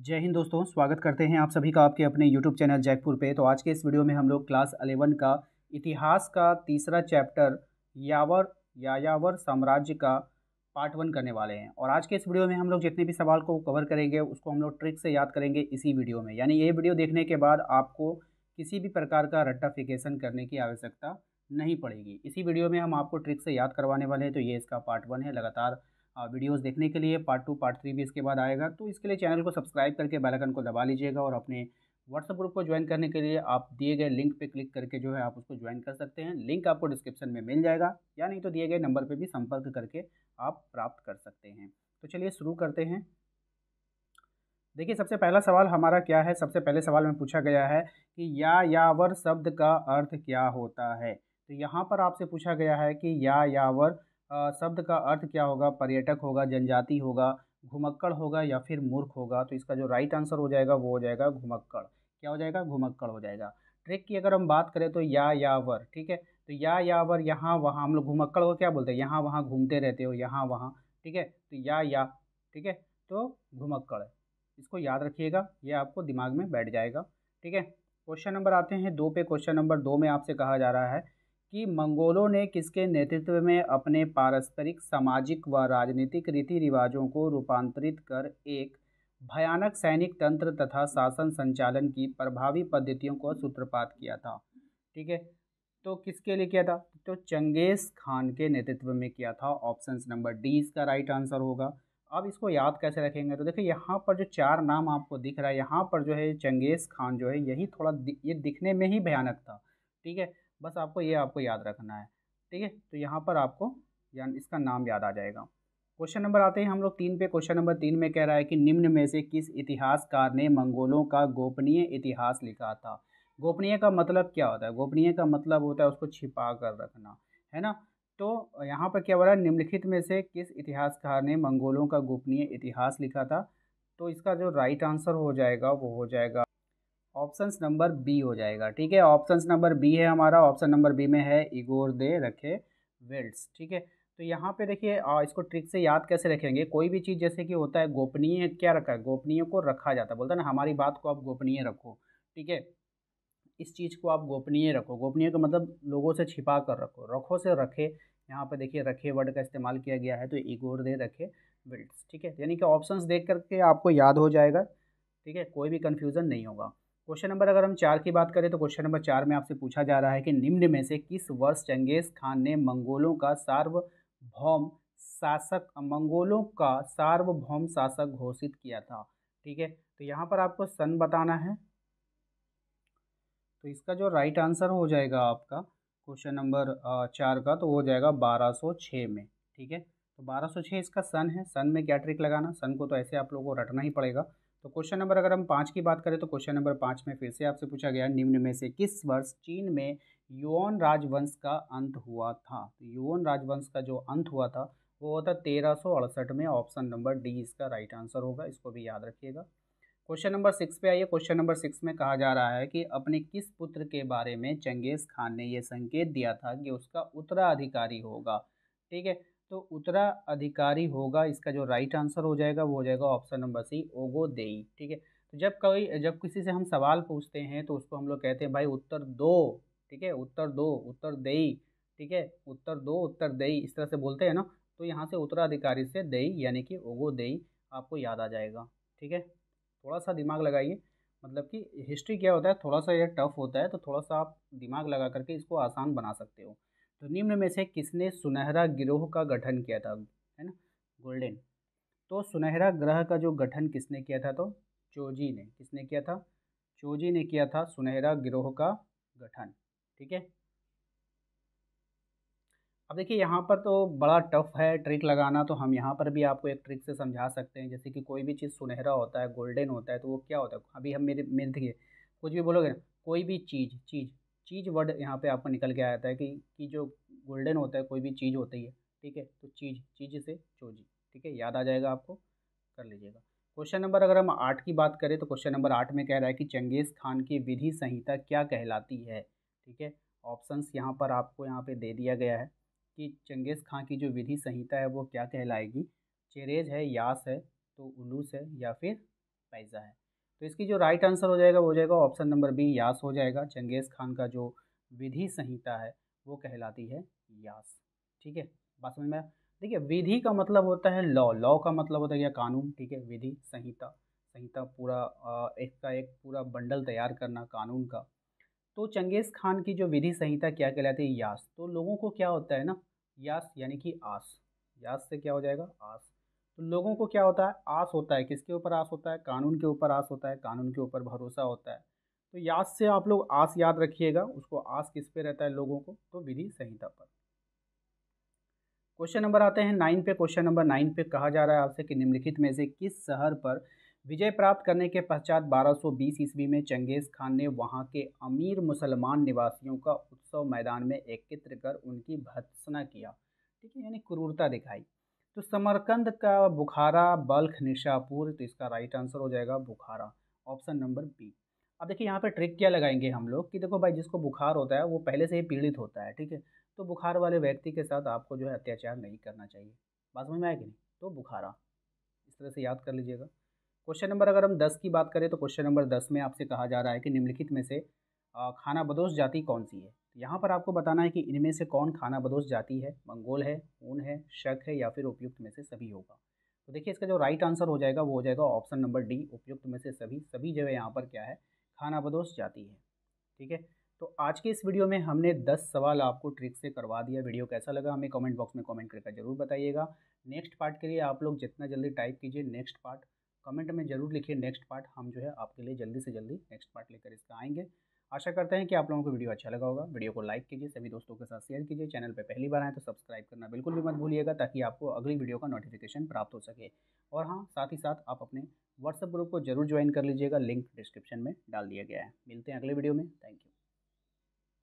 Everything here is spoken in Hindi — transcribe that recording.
जय हिंद दोस्तों स्वागत करते हैं आप सभी का आपके अपने YouTube चैनल जयपुर पे तो आज के इस वीडियो में हम लोग क्लास अलेवन का इतिहास का तीसरा चैप्टर यावर यायावर साम्राज्य का पार्ट वन करने वाले हैं और आज के इस वीडियो में हम लोग जितने भी सवाल को कवर करेंगे उसको हम लोग ट्रिक से याद करेंगे इसी वीडियो में यानी ये वीडियो देखने के बाद आपको किसी भी प्रकार का रट्टाफिकेशन करने की आवश्यकता नहीं पड़ेगी इसी वीडियो में हम आपको ट्रिक से याद करवाने वाले हैं तो ये इसका पार्ट वन है लगातार वीडियोस देखने के लिए पार्ट टू पार्ट थ्री भी इसके बाद आएगा तो इसके लिए चैनल को सब्सक्राइब करके बेल आइकन को दबा लीजिएगा और अपने व्हाट्सअप ग्रुप को ज्वाइन करने के लिए आप दिए गए लिंक पे क्लिक करके जो है आप उसको ज्वाइन कर सकते हैं लिंक आपको डिस्क्रिप्शन में मिल जाएगा या नहीं तो दिए गए नंबर पर भी संपर्क करके आप प्राप्त कर सकते हैं तो चलिए शुरू करते हैं देखिए सबसे पहला सवाल हमारा क्या है सबसे पहले सवाल में पूछा गया है कि या यावर शब्द का अर्थ क्या होता है तो यहाँ पर आपसे पूछा गया है कि या यावर शब्द का अर्थ क्या होगा पर्यटक होगा जनजाति होगा घुमक्कड़ होगा या फिर मूर्ख होगा तो इसका जो राइट आंसर हो जाएगा वो हो जाएगा घुमक्कड़ क्या हो जाएगा घुमक्कड़ हो जाएगा ट्रिक की अगर हम बात करें तो या यावर ठीक है तो या यावर यहाँ वहाँ हम लोग घुमक्कड़ को क्या बोलते हैं यहाँ वहाँ घूमते रहते हो यहाँ वहाँ ठीक है तो या या ठीक है तो घुमक्कड़ इसको याद रखिएगा ये आपको दिमाग में बैठ जाएगा ठीक है क्वेश्चन नंबर आते हैं दो पे क्वेश्चन नंबर दो में आपसे कहा जा रहा है कि मंगोलों ने किसके नेतृत्व में अपने पारस्परिक सामाजिक व राजनीतिक रीति रिवाजों को रूपांतरित कर एक भयानक सैनिक तंत्र तथा शासन संचालन की प्रभावी पद्धतियों को सूत्रपात किया था ठीक है तो किसके लिए किया था तो चंगेज़ खान के नेतृत्व में किया था ऑप्शन नंबर डी इसका राइट आंसर होगा अब इसको याद कैसे रखेंगे तो देखिए यहाँ पर जो चार नाम आपको दिख रहा है यहाँ पर जो है चंगेज़ खान जो है यही थोड़ा दि, ये दिखने में ही भयानक था ठीक है बस आपको ये आपको याद रखना है ठीक है तो यहाँ पर आपको यानी इसका नाम याद आ जाएगा क्वेश्चन नंबर आते हैं हम लोग तीन पे क्वेश्चन नंबर तीन में कह रहा है कि निम्न में से किस इतिहासकार ने मंगोलों का गोपनीय इतिहास लिखा था गोपनीय का मतलब क्या होता है गोपनीय का मतलब होता है उसको छिपा कर रखना है ना तो यहाँ पर क्या हो रहा है निम्नलिखित में से किस इतिहासकार ने मंगोलों का गोपनीय इतिहास लिखा था तो इसका जो राइट आंसर हो जाएगा वो हो जाएगा ऑप्शन नंबर बी हो जाएगा ठीक है ऑप्शन नंबर बी है हमारा ऑप्शन नंबर बी में है इगोर दे रखे वेल्ट्स ठीक है तो यहाँ पे देखिए इसको ट्रिक से याद कैसे रखेंगे कोई भी चीज़ जैसे कि होता है गोपनीय क्या रखा है गोपनीय को रखा जाता है बोलता है ना हमारी बात को आप गोपनीय रखो ठीक है इस चीज़ को आप गोपनीय रखो गोपनीय का मतलब लोगों से छिपा कर रखो रखो से रखे यहाँ पे देखिए रखे वर्ड का इस्तेमाल किया गया है तो इगोर दे रखे बिल्ड्स ठीक है यानी कि ऑप्शंस देख करके आपको याद हो जाएगा ठीक है कोई भी कन्फ्यूज़न नहीं होगा क्वेश्चन नंबर अगर हम चार की बात करें तो क्वेश्चन नंबर चार में आपसे पूछा जा रहा है कि निम्न में से किस वर्ष चंगेज खान ने मंगोलों का सार्वभौम शासक मंगोलों का सार्वभौम शासक घोषित किया था ठीक है तो यहाँ पर आपको सन बताना है तो इसका जो राइट आंसर हो जाएगा आपका क्वेश्चन नंबर चार का तो हो जाएगा बारह में ठीक है तो बारह इसका सन है सन में क्या ट्रिक लगाना सन को तो ऐसे आप लोगों को रटना ही पड़ेगा तो क्वेश्चन नंबर अगर हम पाँच की बात करें तो क्वेश्चन नंबर पाँच में फिर से आपसे पूछा गया निम्न में से किस वर्ष चीन में युवन राजवंश का अंत हुआ था तो युवन राजवंश का जो अंत हुआ था वो होता तेरह में ऑप्शन नंबर डी इसका राइट आंसर होगा इसको भी याद रखिएगा क्वेश्चन नंबर सिक्स पे आइए क्वेश्चन नंबर सिक्स में कहा जा रहा है कि अपने किस पुत्र के बारे में चंगेज़ खान ने यह संकेत दिया था कि उसका उत्तराधिकारी होगा ठीक है तो अधिकारी होगा इसका जो राइट आंसर हो जाएगा वो हो जाएगा ऑप्शन नंबर सी ओगो देई ठीक है तो जब कोई जब किसी से हम सवाल पूछते हैं तो उसको हम लोग कहते हैं भाई उत्तर दो ठीक है उत्तर दो उत्तर देई ठीक है उत्तर दो उत्तर देई इस तरह से बोलते हैं ना तो यहाँ से उत्तराधिकारी से देई यानी कि ओगो देई आपको याद आ जाएगा ठीक है थोड़ा सा दिमाग लगाइए मतलब कि हिस्ट्री क्या होता है थोड़ा सा यह टफ होता है तो थोड़ा सा आप दिमाग लगा करके इसको आसान बना सकते हो तो निम्न में से किसने सुनहरा गिरोह का गठन किया था है ना गोल्डन तो सुनहरा ग्रह का जो गठन किसने किया था तो चोजी ने किसने किया था चोजी ने किया था सुनहरा गिरोह का गठन ठीक है अब देखिए यहाँ पर तो बड़ा टफ है ट्रिक लगाना तो हम यहाँ पर भी आपको एक ट्रिक से समझा सकते हैं जैसे कि कोई भी चीज़ सुनहरा होता है गोल्डन होता है तो वो क्या होता है अभी हम मेरे मेरे देखिए कुछ भी बोलोगे ना कोई भी चीज़ चीज़ चीज़ वर्ड यहाँ पे आपको निकल के आता है कि कि जो गोल्डन होता है कोई भी चीज़ होती है ठीक है तो चीज़ चीज़ से चोजी ठीक है याद आ जाएगा आपको कर लीजिएगा क्वेश्चन नंबर अगर हम आठ की बात करें तो क्वेश्चन नंबर आठ में कह रहा है कि चंगेज़ खान की विधि संहिता क्या कहलाती है ठीक है ऑप्शंस यहाँ पर आपको यहाँ पे दे दिया गया है कि चंगेज़ खां की जो विधि संहिता है वो क्या कहलाएगी चेरेज है यास है तो उलूस है या फिर पैजा है तो इसकी जो राइट आंसर हो जाएगा वो हो जाएगा ऑप्शन नंबर बी यास हो जाएगा चंगेज़ खान का जो विधि संहिता है वो कहलाती है यास ठीक है बात समझ में आया देखिए विधि का मतलब होता है लॉ लॉ का मतलब होता है क्या कानून ठीक है विधि संहिता संहिता पूरा इसका एक पूरा बंडल तैयार करना कानून का तो चंगेज़ खान की जो विधि संहिता क्या कहलाती है यास तो लोगों को क्या होता है ना यास यानी कि आस यास से क्या हो जाएगा आस लोगों को क्या होता है आस होता है किसके ऊपर आस होता है कानून के ऊपर आस होता है कानून के ऊपर भरोसा होता है तो याद से आप लोग आस याद रखिएगा उसको आस किस पे रहता है लोगों को तो विधि संहिता पर क्वेश्चन नंबर आते हैं नाइन पे क्वेश्चन नंबर नाइन पे कहा जा रहा है आपसे कि निम्नलिखित में से किस शहर पर विजय प्राप्त करने के पश्चात 1220 ईस्वी में चंगेज़ खान ने वहां के अमीर मुसलमान निवासियों का उत्सव मैदान में एकत्र कर उनकी भत्सना किया ठीक है यानी क्रूरता दिखाई तो समरकंद का बुखारा बल्ख निशापुर तो इसका राइट आंसर हो जाएगा बुखारा ऑप्शन नंबर बी अब देखिए यहाँ पे ट्रिक क्या लगाएंगे हम लोग कि देखो भाई जिसको बुखार होता है वो पहले से ही पीड़ित होता है ठीक है तो बुखार वाले व्यक्ति के साथ आपको जो है अत्याचार नहीं करना चाहिए बात समझ में आएगी कि नहीं तो बुखारा इस तरह से याद कर लीजिएगा क्वेश्चन नंबर अगर हम दस की बात करें तो क्वेश्चन नंबर दस में आपसे कहा जा रहा है कि निम्नलिखित में से खाना बदोश जाति कौन सी है तो यहाँ पर आपको बताना है कि इनमें से कौन खाना बदोश जाति है मंगोल है ऊन है शक है या फिर उपयुक्त में से सभी होगा तो देखिए इसका जो राइट आंसर हो जाएगा वो हो जाएगा ऑप्शन नंबर डी उपयुक्त में से सभी सभी जगह यहाँ पर क्या है खाना बदोश जाती है ठीक है तो आज के इस वीडियो में हमने 10 सवाल आपको ट्रिक से करवा दिया वीडियो कैसा लगा हमें कमेंट बॉक्स में कमेंट करके जरूर बताइएगा नेक्स्ट पार्ट के लिए आप लोग जितना जल्दी टाइप कीजिए नेक्स्ट पार्ट कमेंट में जरूर लिखिए नेक्स्ट पार्ट हम जो है आपके लिए जल्दी से जल्दी नेक्स्ट पार्ट लेकर इसका आएंगे आशा करते हैं कि आप लोगों को वीडियो अच्छा लगा होगा वीडियो को लाइक कीजिए सभी दोस्तों के साथ शेयर कीजिए चैनल पर पहली बार आए तो सब्सक्राइब करना बिल्कुल भी मत भूलिएगा ताकि आपको अगली वीडियो का नोटिफिकेशन प्राप्त हो सके और हाँ साथ ही साथ आप अपने व्हाट्सएप ग्रुप को जरूर ज्वाइन कर लीजिएगा लिंक डिस्क्रिप्शन में डाल दिया गया है मिलते हैं अगले वीडियो में थैंक यू